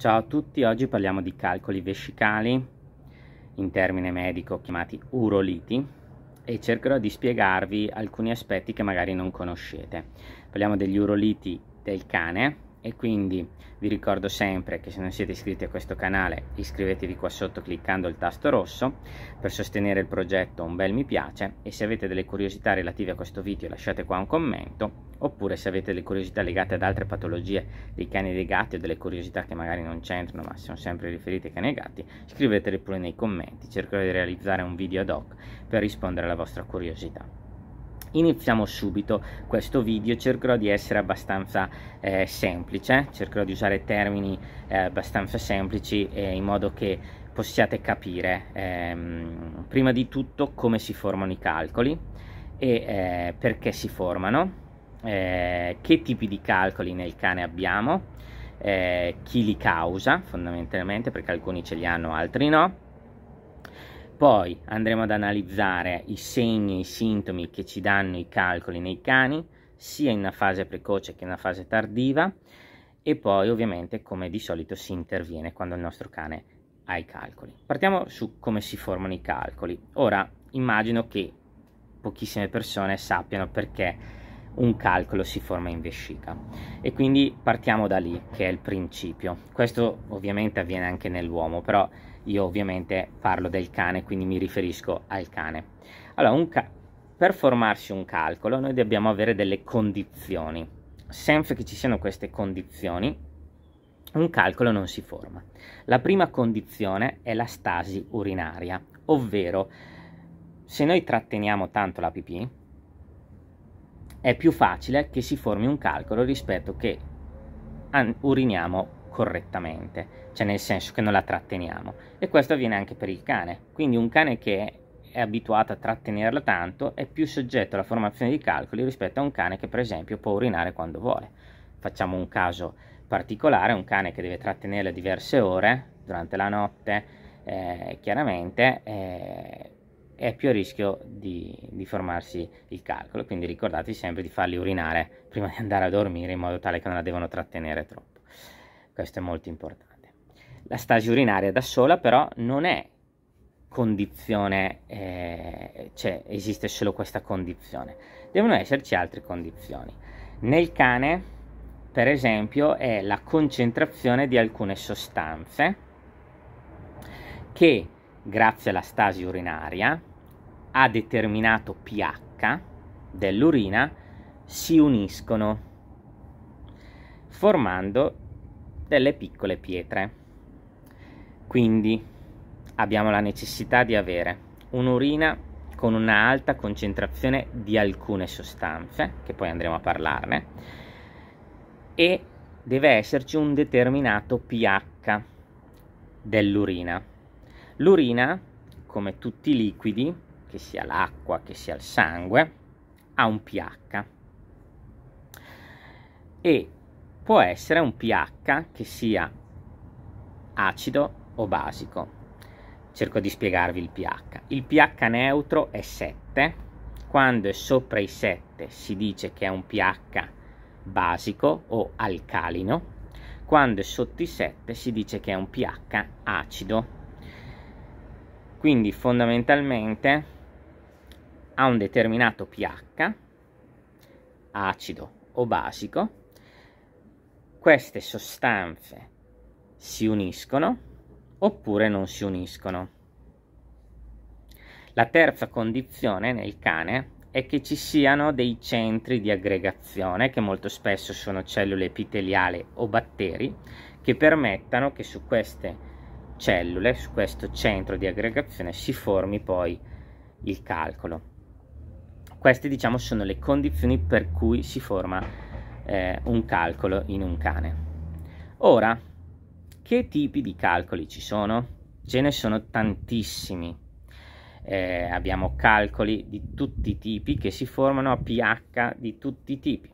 Ciao a tutti, oggi parliamo di calcoli vescicali, in termine medico chiamati uroliti, e cercherò di spiegarvi alcuni aspetti che magari non conoscete. Parliamo degli uroliti del cane, e quindi vi ricordo sempre che se non siete iscritti a questo canale iscrivetevi qua sotto cliccando il tasto rosso per sostenere il progetto un bel mi piace e se avete delle curiosità relative a questo video lasciate qua un commento oppure se avete delle curiosità legate ad altre patologie dei cani e dei gatti o delle curiosità che magari non c'entrano ma sono sempre riferite ai cani e ai gatti scrivetele pure nei commenti cercherò di realizzare un video ad hoc per rispondere alla vostra curiosità Iniziamo subito questo video, cercherò di essere abbastanza eh, semplice, cercherò di usare termini eh, abbastanza semplici eh, in modo che possiate capire ehm, prima di tutto come si formano i calcoli e eh, perché si formano, eh, che tipi di calcoli nel cane abbiamo, eh, chi li causa fondamentalmente perché alcuni ce li hanno altri no, poi andremo ad analizzare i segni e i sintomi che ci danno i calcoli nei cani, sia in una fase precoce che in una fase tardiva, e poi ovviamente come di solito si interviene quando il nostro cane ha i calcoli. Partiamo su come si formano i calcoli. Ora immagino che pochissime persone sappiano perché un calcolo si forma in vescica e quindi partiamo da lì che è il principio. Questo ovviamente avviene anche nell'uomo, però io ovviamente parlo del cane, quindi mi riferisco al cane. Allora, ca per formarsi un calcolo noi dobbiamo avere delle condizioni. Senza che ci siano queste condizioni, un calcolo non si forma. La prima condizione è la stasi urinaria, ovvero se noi tratteniamo tanto la pipì, è più facile che si formi un calcolo rispetto che uriniamo correttamente, cioè nel senso che non la tratteniamo. E questo avviene anche per il cane, quindi un cane che è abituato a trattenerla tanto è più soggetto alla formazione di calcoli rispetto a un cane che per esempio può urinare quando vuole. Facciamo un caso particolare, un cane che deve trattenerla diverse ore durante la notte, eh, chiaramente eh, è più a rischio di, di, formarsi il calcolo, quindi ricordatevi sempre di farli urinare prima di andare a dormire in modo tale che non la devono trattenere troppo questo è molto importante. La stasi urinaria da sola però non è condizione, eh, cioè esiste solo questa condizione, devono esserci altre condizioni. Nel cane, per esempio, è la concentrazione di alcune sostanze che, grazie alla stasi urinaria, a determinato pH dell'urina si uniscono formando delle piccole pietre. Quindi abbiamo la necessità di avere un'urina con una alta concentrazione di alcune sostanze, che poi andremo a parlarne, e deve esserci un determinato pH dell'urina. L'urina, come tutti i liquidi, che sia l'acqua, che sia il sangue, ha un pH. E può essere un pH che sia acido o basico. Cerco di spiegarvi il pH. Il pH neutro è 7, quando è sopra i 7 si dice che è un pH basico o alcalino, quando è sotto i 7 si dice che è un pH acido. Quindi fondamentalmente ha un determinato pH, acido o basico, queste sostanze si uniscono oppure non si uniscono. La terza condizione nel cane è che ci siano dei centri di aggregazione, che molto spesso sono cellule epiteliali o batteri, che permettano che su queste cellule, su questo centro di aggregazione, si formi poi il calcolo. Queste, diciamo, sono le condizioni per cui si forma il calcolo eh, un calcolo in un cane. Ora, che tipi di calcoli ci sono? Ce ne sono tantissimi. Eh, abbiamo calcoli di tutti i tipi che si formano a pH di tutti i tipi.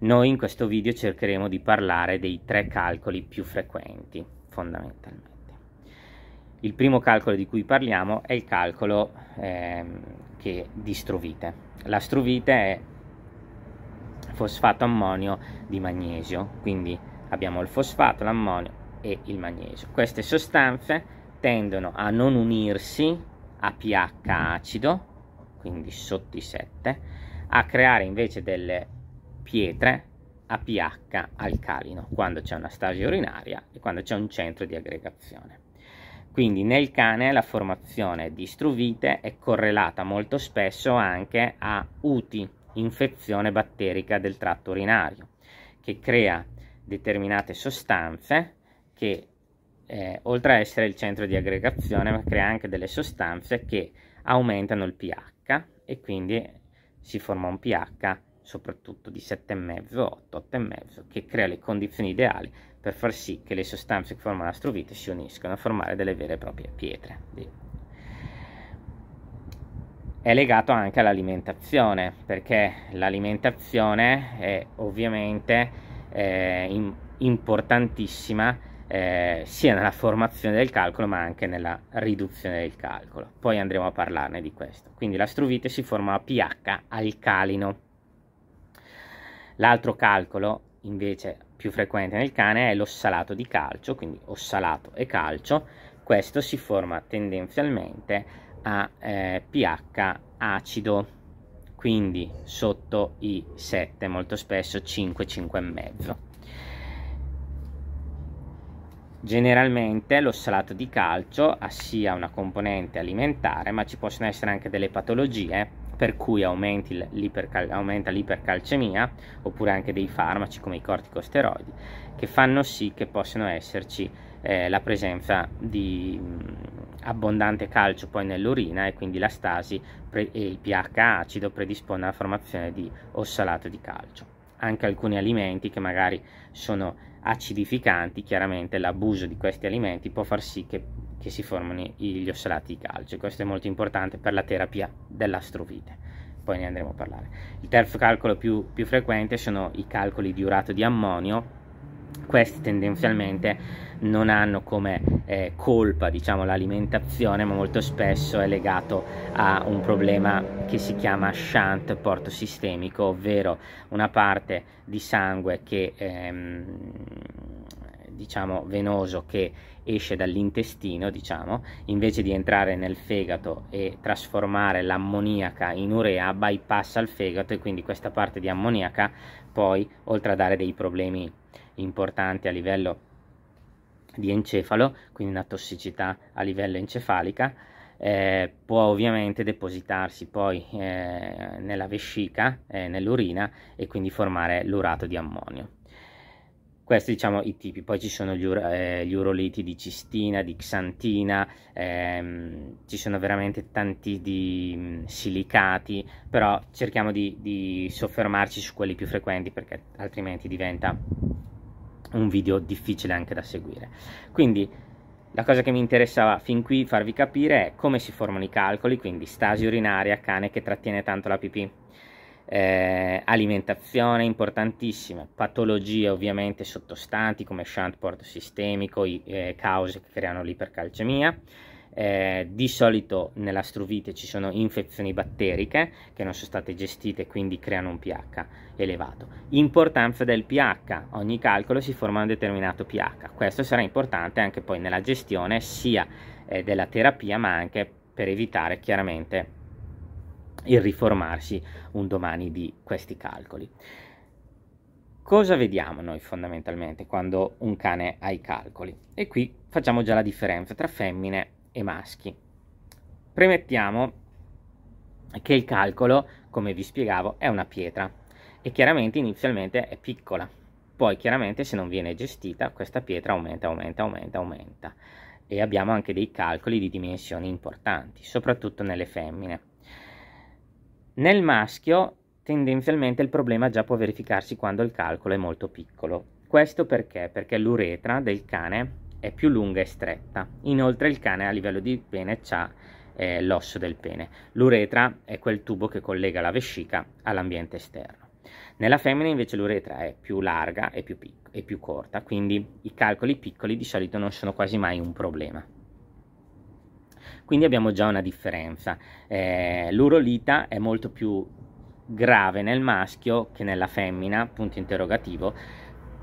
Noi in questo video cercheremo di parlare dei tre calcoli più frequenti, fondamentalmente. Il primo calcolo di cui parliamo è il calcolo eh, che di struvite. La struvite è fosfato ammonio di magnesio. Quindi abbiamo il fosfato, l'ammonio e il magnesio. Queste sostanze tendono a non unirsi a pH acido, quindi sotto i 7, a creare invece delle pietre a pH alcalino quando c'è una stasi urinaria e quando c'è un centro di aggregazione. Quindi nel cane la formazione di struvite è correlata molto spesso anche a UTI, infezione batterica del tratto urinario che crea determinate sostanze che eh, oltre a essere il centro di aggregazione crea anche delle sostanze che aumentano il pH e quindi si forma un pH soprattutto di 7,5, 8, 8,5 che crea le condizioni ideali per far sì che le sostanze che formano la si uniscano a formare delle vere e proprie pietre è legato anche all'alimentazione perché l'alimentazione è ovviamente eh, in, importantissima eh, sia nella formazione del calcolo ma anche nella riduzione del calcolo poi andremo a parlarne di questo quindi la struvite si forma a pH alcalino l'altro calcolo invece più frequente nel cane è l'ossalato di calcio quindi ossalato e calcio questo si forma tendenzialmente a eh, pH acido quindi sotto i 7 molto spesso 5 5,5. generalmente lo salato di calcio ha sia una componente alimentare ma ci possono essere anche delle patologie per cui aumenta l'ipercalcemia oppure anche dei farmaci come i corticosteroidi che fanno sì che possano esserci eh, la presenza di mm, abbondante calcio poi nell'urina e quindi la stasi e il pH acido predispone alla formazione di ossalato di calcio. Anche alcuni alimenti che magari sono acidificanti, chiaramente l'abuso di questi alimenti può far sì che, che si formino gli ossalati di calcio. Questo è molto importante per la terapia dell'astrovite poi ne andremo a parlare. Il terzo calcolo più, più, frequente sono i calcoli di urato di ammonio questi tendenzialmente non hanno come eh, colpa diciamo, l'alimentazione ma molto spesso è legato a un problema che si chiama shunt porto sistemico ovvero una parte di sangue che ehm, diciamo venoso che esce dall'intestino diciamo invece di entrare nel fegato e trasformare l'ammoniaca in urea bypassa il fegato e quindi questa parte di ammoniaca poi oltre a dare dei problemi importante a livello di encefalo, quindi una tossicità a livello encefalica, eh, può ovviamente depositarsi poi eh, nella vescica, eh, nell'urina e quindi formare l'urato di ammonio. Questi diciamo i tipi, poi ci sono gli, ur eh, gli uroliti di cistina, di xantina, ehm, ci sono veramente tanti di mh, mm, silicati, però cerchiamo di, di soffermarci su quelli più frequenti perché altrimenti diventa un video difficile anche da seguire quindi la cosa che mi interessava fin qui farvi capire è come si formano i calcoli quindi stasi urinaria cane che trattiene tanto la pipì eh, alimentazione importantissima, patologie ovviamente sottostanti come shunt portosistemico, i, eh, cause che creano l'ipercalcemia, eh, di solito nell'astrovite ci sono infezioni batteriche che non sono state gestite quindi creano un pH elevato. Importanza del pH, ogni calcolo si forma un determinato pH, questo sarà importante anche poi nella gestione sia eh, della terapia ma anche per evitare chiaramente il riformarsi un domani di questi calcoli. Cosa vediamo noi fondamentalmente quando un cane ha i calcoli? E qui facciamo già la differenza tra femmine e maschi. Premettiamo che il calcolo, come vi spiegavo, è una pietra e chiaramente inizialmente è piccola, poi chiaramente se non viene gestita questa pietra aumenta, aumenta, aumenta, aumenta e abbiamo anche dei calcoli di dimensioni importanti, soprattutto nelle femmine. Nel maschio tendenzialmente il problema già può verificarsi quando il calcolo è molto piccolo. Questo perché? Perché l'uretra del cane è più lunga e stretta. Inoltre il cane a livello di pene ha eh, l'osso del pene. L'uretra è quel tubo che collega la vescica all'ambiente esterno. Nella femmina invece l'uretra è più larga e più, e più corta, quindi i calcoli piccoli di solito non sono quasi mai un problema quindi abbiamo già una differenza. Eh, l'urolita è molto più grave nel maschio che nella femmina, punto interrogativo,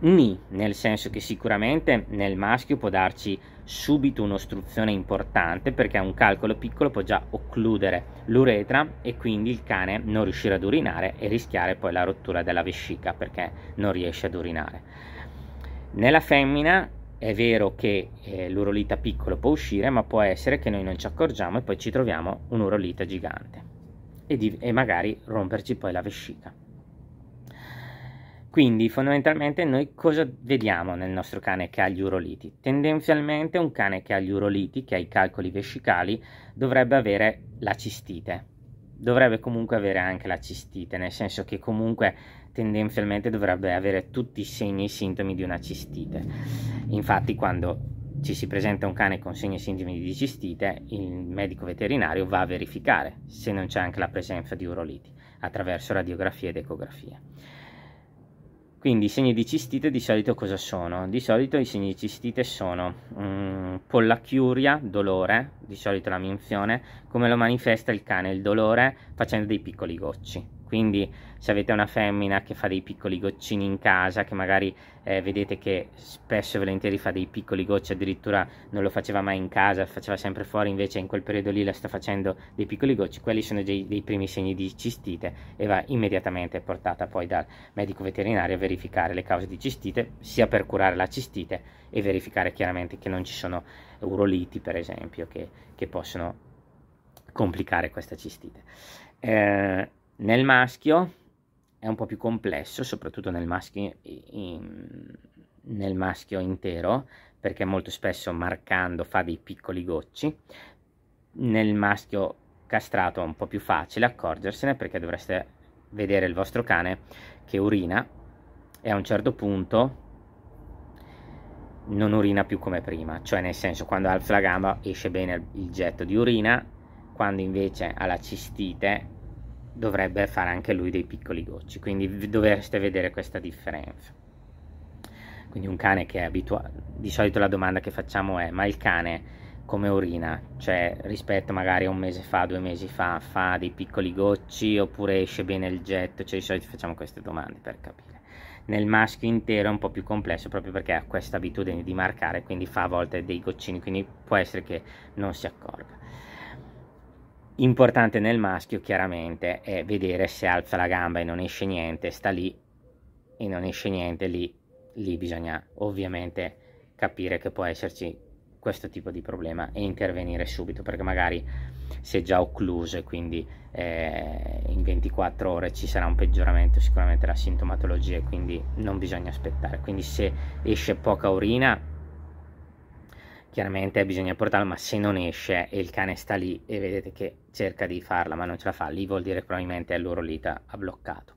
nì, nel senso che sicuramente nel maschio può darci subito un'ostruzione importante perché un calcolo piccolo può già occludere l'uretra e quindi il cane non riuscire ad urinare e rischiare poi la rottura della vescica perché non riesce ad urinare. Nella femmina è vero che eh, l'urolita piccolo può uscire, ma può essere che noi non ci accorgiamo e poi ci troviamo un'urolita gigante e, di, e magari romperci poi la vescica. Quindi fondamentalmente noi cosa vediamo nel nostro cane che ha gli uroliti? Tendenzialmente un cane che ha gli uroliti, che ha i calcoli vescicali, dovrebbe avere la cistite. Dovrebbe comunque avere anche la cistite, nel senso che comunque tendenzialmente dovrebbe avere tutti i segni e i sintomi di una cistite. Infatti quando ci si presenta un cane con segni e sintomi di cistite, il medico veterinario va a verificare se non c'è anche la presenza di uroliti attraverso radiografia ed ecografia. Quindi i segni di cistite di solito cosa sono? Di solito i segni di cistite sono mm, pollachiuria, dolore, di solito la minzione, come lo manifesta il cane, il dolore facendo dei piccoli gocci quindi se avete una femmina che fa dei piccoli goccini in casa che magari eh, vedete che spesso e volentieri fa dei piccoli gocci addirittura non lo faceva mai in casa faceva sempre fuori invece in quel periodo lì la sta facendo dei piccoli gocci quelli sono dei, dei primi segni di cistite e va immediatamente portata poi dal medico veterinario a verificare le cause di cistite sia per curare la cistite e verificare chiaramente che non ci sono uroliti per esempio che, che possono complicare questa cistite eh, nel maschio è un po' più complesso, soprattutto nel maschio, in, nel maschio intero, perché molto spesso marcando fa dei piccoli gocci. Nel maschio castrato è un po' più facile accorgersene perché dovreste vedere il vostro cane che urina e a un certo punto non urina più come prima, cioè nel senso quando alza la gamba esce bene il getto di urina, quando invece ha la cistite dovrebbe fare anche lui dei piccoli gocci, quindi dovreste vedere questa differenza. Quindi un cane che è abituato, di solito la domanda che facciamo è, ma il cane come urina? Cioè rispetto magari a un mese fa, due mesi fa, fa dei piccoli gocci oppure esce bene il getto? Cioè di solito facciamo queste domande per capire. Nel maschio intero è un po' più complesso proprio perché ha questa abitudine di marcare, quindi fa a volte dei goccini, quindi può essere che non si accorga. Importante nel maschio chiaramente è vedere se alza la gamba e non esce niente, sta lì e non esce niente, lì, lì bisogna ovviamente capire che può esserci questo tipo di problema e intervenire subito perché magari si è già occluso e quindi eh, in 24 ore ci sarà un peggioramento sicuramente della sintomatologia e quindi non bisogna aspettare quindi se esce poca urina chiaramente bisogna portarla, ma se non esce e il cane sta lì e vedete che cerca di farla ma non ce la fa, lì vuol dire che probabilmente è l'urolita ha bloccato.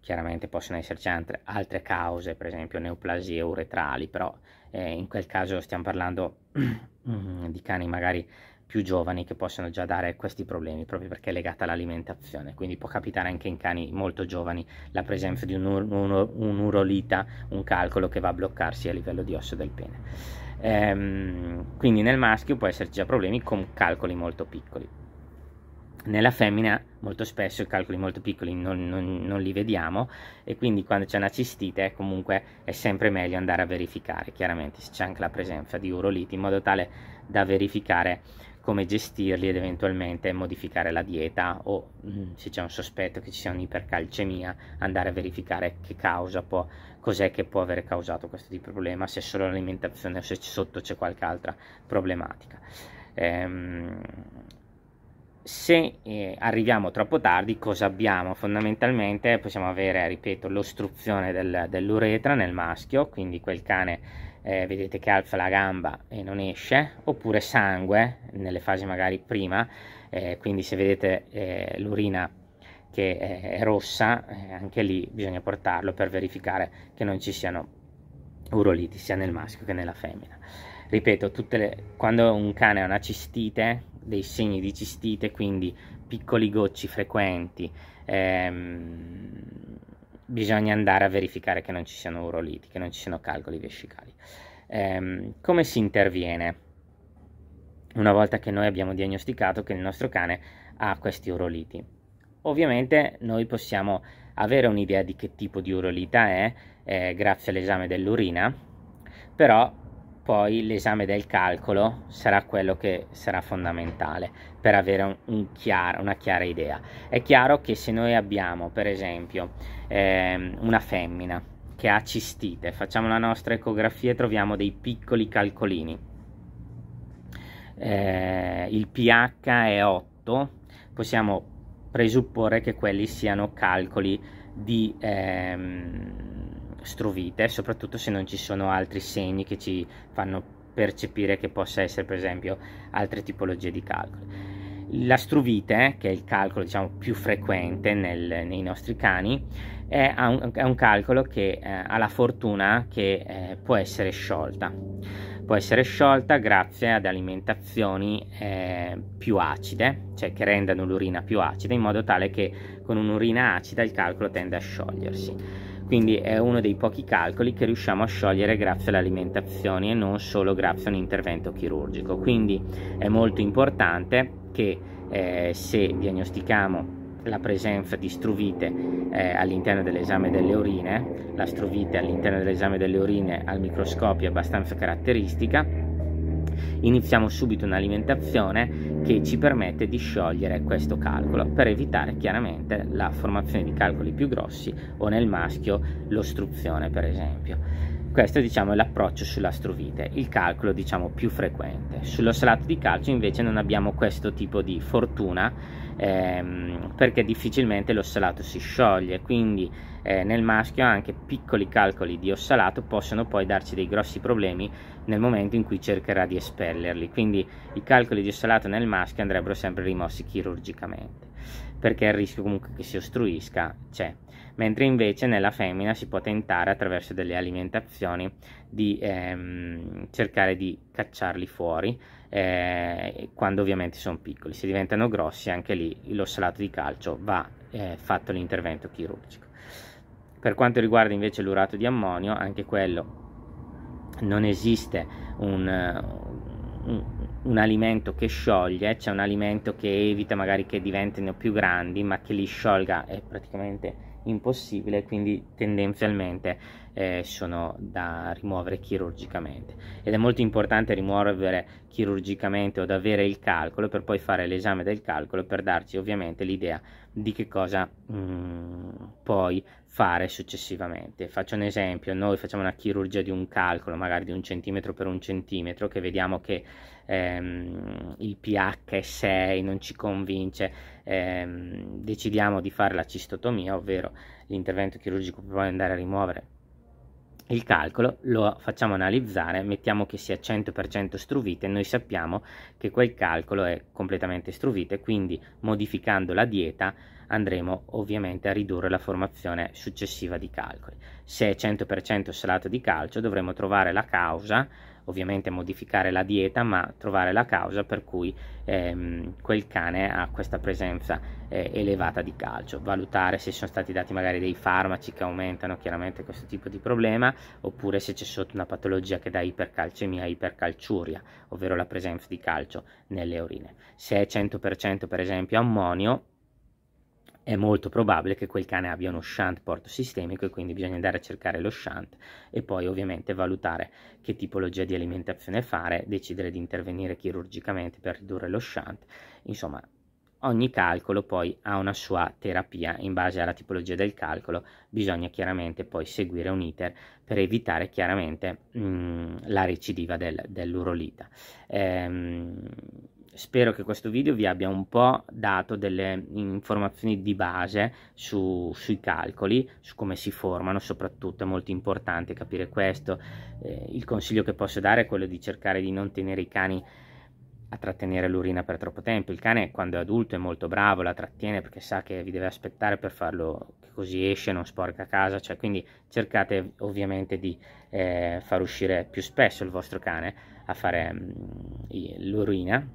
Chiaramente possono esserci altre, altre cause, per esempio neoplasie uretrali, però eh, in quel caso stiamo parlando di cani magari più giovani che possono già dare questi problemi proprio perché è legata all'alimentazione quindi può capitare anche in cani molto giovani la presenza di un'urolita un, un calcolo che va a bloccarsi a livello di osso del pene ehm, quindi nel maschio può esserci già problemi con calcoli molto piccoli nella femmina molto spesso i calcoli molto piccoli non, non, non li vediamo e quindi quando c'è una cistite comunque è sempre meglio andare a verificare chiaramente se c'è anche la presenza di uroliti in modo tale da verificare come gestirli ed eventualmente modificare la dieta o mm, se c'è un sospetto che ci sia un'ipercalcemia andare a verificare che causa può, cos'è che può aver causato questo tipo di problema, se è solo l'alimentazione o se sotto c'è qualche altra problematica. Ehm, se eh, arriviamo troppo tardi, cosa abbiamo? Fondamentalmente possiamo avere, ripeto, l'ostruzione del, dell'uretra nel maschio, quindi quel cane eh, vedete che alza la gamba e non esce, oppure sangue nelle fasi magari prima, eh, quindi se vedete eh, l'urina che eh, è rossa, eh, anche lì bisogna portarlo per verificare che non ci siano uroliti sia nel maschio che nella femmina. Ripeto, le, quando un cane ha una cistite, dei segni di cistite, quindi piccoli gocci frequenti, ehm, bisogna andare a verificare che non ci siano uroliti, che non ci siano calcoli vescicali. Ehm, come si interviene? Una volta che noi abbiamo diagnosticato che il nostro cane ha questi uroliti. Ovviamente noi possiamo avere un'idea di che tipo di urolita è eh, grazie all'esame dell'urina, però poi l'esame del calcolo sarà quello che sarà fondamentale per avere un, un chiaro, una chiara idea. È chiaro che se noi abbiamo per esempio ehm, una femmina che ha cistite, facciamo la nostra ecografia e troviamo dei piccoli calcolini, eh, il pH è 8, possiamo presupporre che quelli siano calcoli di... Ehm, strovite, soprattutto se non ci sono altri segni che ci fanno percepire che possa essere per esempio altre tipologie di calcolo. La struvite, che è il calcolo diciamo, più frequente nel, nei nostri cani, è un, è un calcolo che eh, ha la fortuna che eh, può essere sciolta. Può essere sciolta grazie ad alimentazioni eh, più acide, cioè che rendano l'urina più acida, in modo tale che con un'urina acida il calcolo tende a sciogliersi quindi è uno dei pochi calcoli che riusciamo a sciogliere grazie all'alimentazione e non solo grazie a un intervento chirurgico quindi è molto importante che eh, se diagnostichiamo la presenza di struvite eh, all'interno dell'esame delle urine, la struvite all'interno dell'esame delle urine al microscopio è abbastanza caratteristica iniziamo subito un'alimentazione che ci permette di sciogliere questo calcolo per evitare chiaramente la formazione di calcoli più grossi o nel maschio l'ostruzione per esempio. Questo diciamo, è l'approccio sull'astrovite, il calcolo diciamo, più frequente. Sullo salato di calcio invece non abbiamo questo tipo di fortuna ehm, perché difficilmente l'ossalato si scioglie quindi eh, nel maschio anche piccoli calcoli di ossalato possono poi darci dei grossi problemi nel momento in cui cercherà di espellerli quindi i calcoli di ossalato nel maschio andrebbero sempre rimossi chirurgicamente perché il rischio comunque che si ostruisca c'è mentre invece nella femmina si può tentare attraverso delle alimentazioni di ehm, cercare di cacciarli fuori eh, quando ovviamente sono piccoli. Se diventano grossi anche lì l'ossalato di calcio va eh, fatto l'intervento chirurgico. Per quanto riguarda invece l'urato di ammonio, anche quello non esiste un, un, un alimento che scioglie, c'è un alimento che evita magari che diventino più grandi, ma che li sciolga è praticamente impossibile quindi tendenzialmente eh, sono da rimuovere chirurgicamente ed è molto importante rimuovere chirurgicamente o ad avere il calcolo per poi fare l'esame del calcolo per darci ovviamente l'idea di che cosa mh, mm, poi fare successivamente faccio un esempio noi facciamo una chirurgia di un calcolo magari di un centimetro per un centimetro che vediamo che ehm, il pH 6 non ci convince, ehm, decidiamo di fare la cistotomia, ovvero l'intervento chirurgico per poi andare a rimuovere il calcolo, lo facciamo analizzare, mettiamo che sia 100% struvite, noi sappiamo che quel calcolo è completamente struvite, quindi modificando la dieta andremo ovviamente a ridurre la formazione successiva di calcoli. Se è 100% salato di calcio dovremo trovare la causa ovviamente modificare la dieta, ma trovare la causa per cui ehm, quel cane ha questa presenza eh, elevata di calcio, valutare se sono stati dati magari dei farmaci che aumentano chiaramente questo tipo di problema, oppure se c'è sotto una patologia che dà ipercalcemia, ipercalciuria, ovvero la presenza di calcio nelle urine. Se è 100% per esempio ammonio, è molto probabile che quel cane abbia uno shunt porto sistemico e quindi bisogna andare a cercare lo shunt e poi ovviamente valutare che tipologia di alimentazione fare, decidere di intervenire chirurgicamente per ridurre lo shunt, insomma ogni calcolo poi ha una sua terapia in base alla tipologia del calcolo bisogna chiaramente poi seguire un iter per evitare chiaramente mh, mm, la recidiva del, dell'urolita ehm, spero che questo video vi abbia un po' dato delle informazioni di base su, sui calcoli, su come si formano, soprattutto è molto importante capire questo. Eh, il consiglio che posso dare è quello di cercare di non tenere i cani a trattenere l'urina per troppo tempo. Il cane quando è adulto è molto bravo, la trattiene perché sa che vi deve aspettare per farlo così esce, non sporca a casa, cioè quindi cercate ovviamente di eh, far uscire più spesso il vostro cane a fare mm, l'urina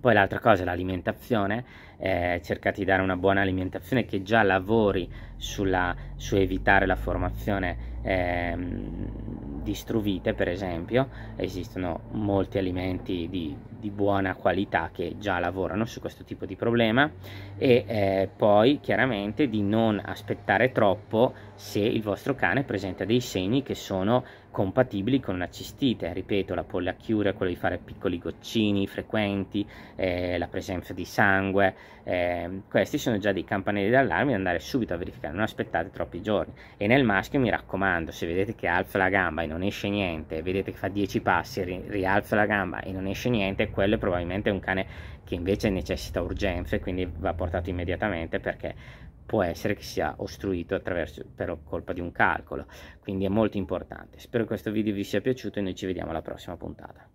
poi l'altra cosa è l'alimentazione, eh, cercate di dare una buona alimentazione che già lavori sulla, su evitare la formazione eh, di struvite per esempio, esistono molti alimenti di, di, buona qualità che già lavorano su questo tipo di problema e eh, poi chiaramente di non aspettare troppo se il vostro cane presenta dei segni che sono compatibili con una cistite, ripeto la pollachiura è quello di fare piccoli goccini frequenti, eh, la presenza di sangue, eh, questi sono già dei campanelli d'allarme da andare subito a verificare, non aspettate troppi giorni e nel maschio mi raccomando se vedete che alza la gamba e non esce niente, vedete che fa 10 passi, ri rialza la gamba e non esce niente, quello è probabilmente un cane che invece necessita urgenze quindi va portato immediatamente perché può essere che sia ostruito attraverso per colpa di un calcolo, quindi è molto importante. Spero che questo video vi sia piaciuto e noi ci vediamo alla prossima puntata.